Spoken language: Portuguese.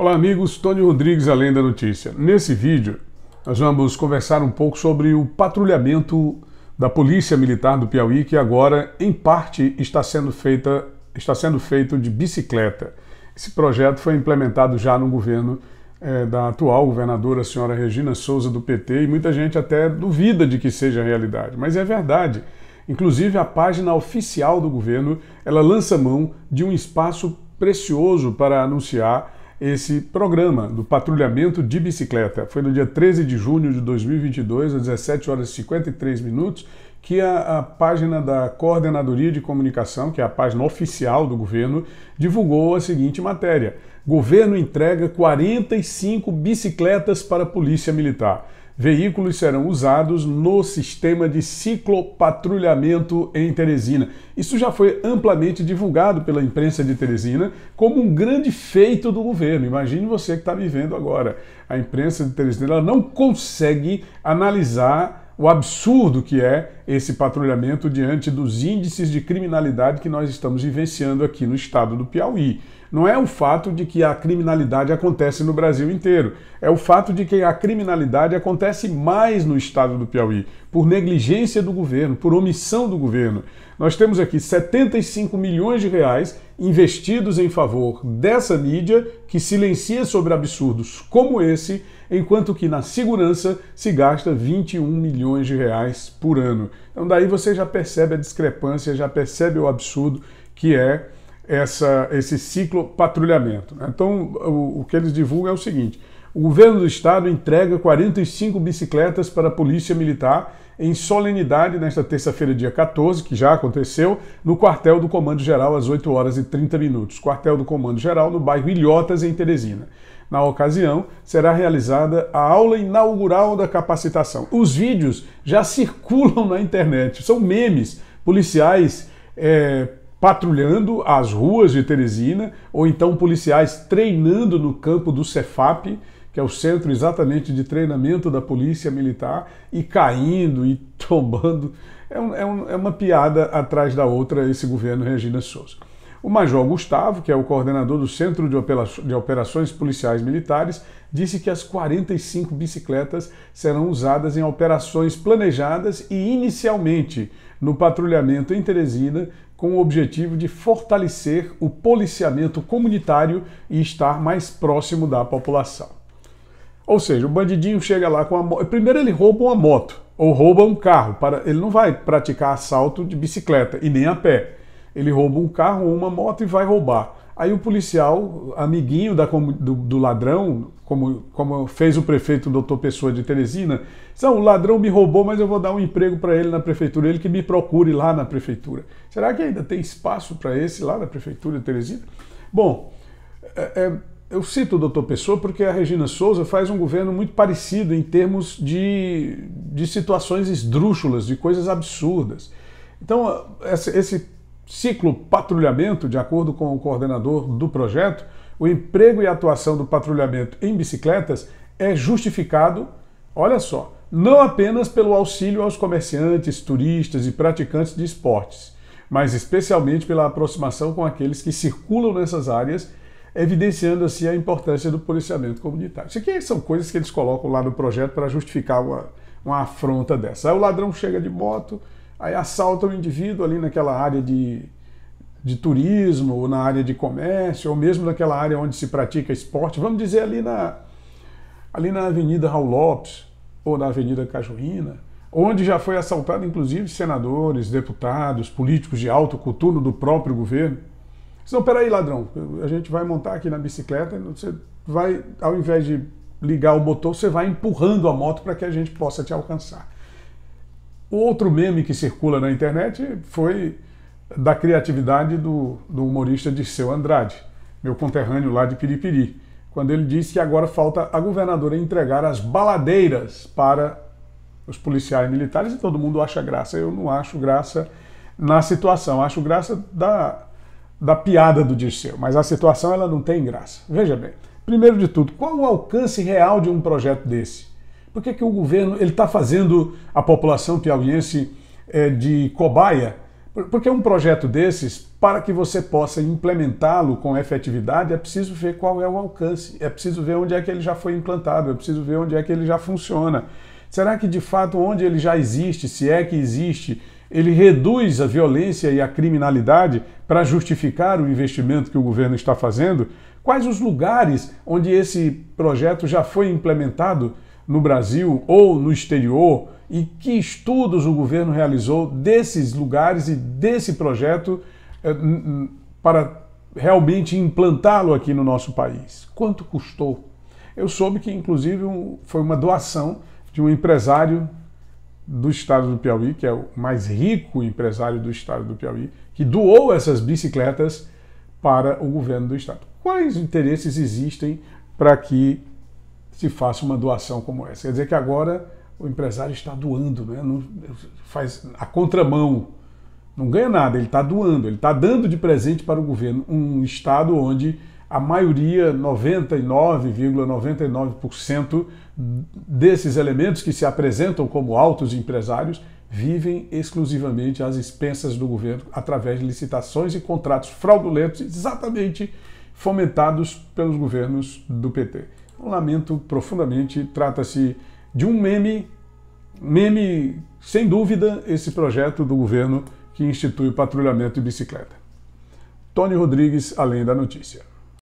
Olá amigos, Tony Rodrigues, Além da Notícia. Nesse vídeo, nós vamos conversar um pouco sobre o patrulhamento da Polícia Militar do Piauí, que agora, em parte, está sendo, feita, está sendo feito de bicicleta. Esse projeto foi implementado já no governo é, da atual governadora, a senhora Regina Souza, do PT, e muita gente até duvida de que seja realidade, mas é verdade. Inclusive, a página oficial do governo, ela lança mão de um espaço precioso para anunciar esse programa do patrulhamento de bicicleta. Foi no dia 13 de junho de 2022, às 17 horas e 53 minutos, que a, a, página da Coordenadoria de Comunicação, que é a página oficial do governo, divulgou a seguinte matéria: Governo entrega 45 bicicletas para a Polícia Militar veículos serão usados no sistema de ciclopatrulhamento em Teresina. Isso já foi amplamente divulgado pela imprensa de Teresina como um grande feito do governo. Imagine você que está vivendo agora. A imprensa de Teresina não consegue analisar o absurdo que é esse patrulhamento diante dos índices de criminalidade que nós estamos vivenciando aqui no estado do Piauí. Não é o fato de que a criminalidade acontece no Brasil inteiro, é o fato de que a criminalidade acontece mais no estado do Piauí, por negligência do governo, por omissão do governo. Nós temos aqui 75 milhões de reais investidos em favor dessa mídia que silencia sobre absurdos como esse, enquanto que na segurança se gasta 21 milhões de reais por ano. Então daí você já percebe a discrepância, já percebe o absurdo que é essa, esse ciclo patrulhamento. Né? Então o, o que eles divulgam é o seguinte: o governo do estado entrega 45 bicicletas para a Polícia Militar em solenidade nesta terça-feira, dia 14, que já aconteceu, no quartel do Comando Geral às 8 horas e 30 minutos. Quartel do Comando Geral no bairro Ilhotas, em Teresina. Na ocasião, será realizada a aula inaugural da capacitação. Os vídeos já circulam na internet, são memes. Policiais é, patrulhando as ruas de Teresina, ou então policiais treinando no campo do Cefap, que é o centro exatamente de treinamento da polícia militar, e caindo e tombando. É, um, é, um, é uma piada atrás da outra esse governo Regina Souza. O Major Gustavo, que é o coordenador do Centro de Operações Policiais Militares, disse que as 45 bicicletas serão usadas em operações planejadas e inicialmente no patrulhamento em Teresina, com o objetivo de fortalecer o policiamento comunitário e estar mais próximo da população. Ou seja, o bandidinho chega lá com a moto. Primeiro ele rouba uma moto ou rouba um carro. Para... Ele não vai praticar assalto de bicicleta e nem a pé ele rouba um carro ou uma moto e vai roubar. Aí o policial, amiguinho da, do, do, ladrão, como, como fez o prefeito doutor Pessoa de Teresina, diz, ah, o ladrão me roubou, mas eu vou dar um emprego para ele na prefeitura, ele que me procure lá na prefeitura. Será que ainda tem espaço para esse lá na prefeitura de Teresina? Bom, é, é, eu cito o doutor Pessoa porque a Regina Souza faz um governo muito parecido em termos de, de situações esdrúxulas, de coisas absurdas. Então, esse ciclo patrulhamento, de acordo com o coordenador do projeto, o emprego e atuação do patrulhamento em bicicletas é justificado, olha só, não apenas pelo auxílio aos comerciantes, turistas e praticantes de esportes, mas especialmente pela aproximação com aqueles que circulam nessas áreas, evidenciando assim a importância do policiamento comunitário. Isso aqui são coisas que eles colocam lá no projeto para justificar uma, uma afronta dessa. Aí o ladrão chega de moto, aí assalta o indivíduo ali naquela área de, de turismo, ou na área de comércio, ou mesmo naquela área onde se pratica esporte, vamos dizer ali na, ali na Avenida Raul Lopes, ou na Avenida Cajuína, onde já foi assaltado inclusive senadores, deputados, políticos de alto coturno do próprio governo. Não, peraí, ladrão, a gente vai montar aqui na bicicleta, você vai, ao invés de ligar o motor, você vai empurrando a moto para que a gente possa te alcançar. O outro meme que circula na internet foi da criatividade do, do humorista Dirceu Andrade, meu conterrâneo lá de Piripiri, quando ele disse que agora falta a governadora entregar as baladeiras para os policiais militares e todo mundo acha graça. Eu não acho graça na situação, acho graça da, da piada do Dirceu, mas a situação ela não tem graça. Veja bem, primeiro de tudo, qual o alcance real de um projeto desse? Por que, que o governo está fazendo a população piauiense é, de cobaia? Porque um projeto desses, para que você possa implementá-lo com efetividade, é preciso ver qual é o alcance, é preciso ver onde é que ele já foi implantado, é preciso ver onde é que ele já funciona. Será que de fato onde ele já existe, se é que existe, ele reduz a violência e a criminalidade para justificar o investimento que o governo está fazendo? Quais os lugares onde esse projeto já foi implementado? no Brasil ou no exterior e que estudos o governo realizou desses lugares e desse projeto eh, para realmente implantá-lo aqui no nosso país? Quanto custou? Eu soube que, inclusive, foi uma doação de um empresário do estado do Piauí, que é o mais rico empresário do estado do Piauí, que doou essas bicicletas para o governo do estado. Quais interesses existem para que se faça uma doação como essa. Quer dizer que agora o empresário está doando, né? Não, faz a contramão, não ganha nada, ele está doando, ele está dando de presente para o governo um estado onde a maioria, 99,99% desses elementos que se apresentam como altos empresários vivem exclusivamente às expensas do governo através de licitações e contratos fraudulentos, exatamente fomentados pelos governos do PT. Lamento profundamente, trata-se de um meme, meme sem dúvida, esse projeto do governo que institui o patrulhamento de bicicleta. Tony Rodrigues, além da notícia.